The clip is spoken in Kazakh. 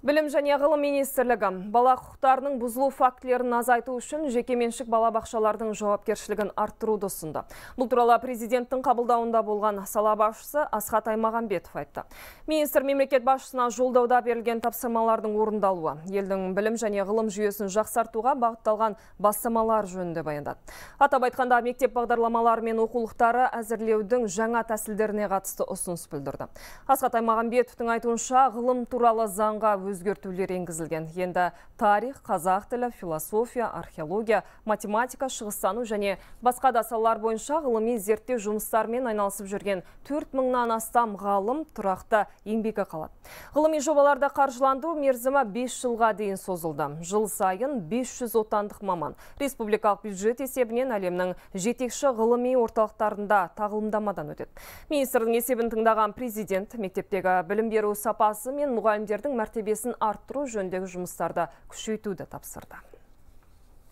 Білім және ғылым министрлігі бала құқықтарының бұзылу фактілерін азайту үшін жекеменшік балабақшалардың жауапкершілігін арттыруды ұсынды. Бұл туралы президенттің қабылдауында болған сала басшысы Асхат Аймағамбетов айтты. Министр мемлекет басшысына жолдауда берілген тапсырмалардың орындалуы елдің білім және ғылым жүйесін жақсартуға бағытталған бастамалар жөнінде баяндады. Атап айтқанда мектеп бағдарламалары мен оқулықтары әзірлеудің жаңа тәсілдеріне қатысты ұсыныс білдірді. Асхат аймағамбетовтың айтуынша ғылым туралы заңға өзгертулер енгізілген. Енді тарих, қазақ тілі, философия, археология, математика, шығыстану және басқа да салалар бойынша ғылыми зерттеу жұмыстарымен айналысып жүрген 4 мыңнан астам ғалым тұрақты еңбегі қалады. Ғылыми жобаларда қаржыландыру мерзімі 5 жылға дейін созылды. Жыл сайын 500 отандық маман республикалық бюджет есебінен әлемнің жетекші ғылыми орталықтарында тағылымдамадан өтеді. Министрдің есебін тыңдаған президент мектептегі білім беру сапасы мен мұғалімдердің мәртебесі мәртебесін арттыру жөніндегі жұмыстарды күшейтуді тапсырды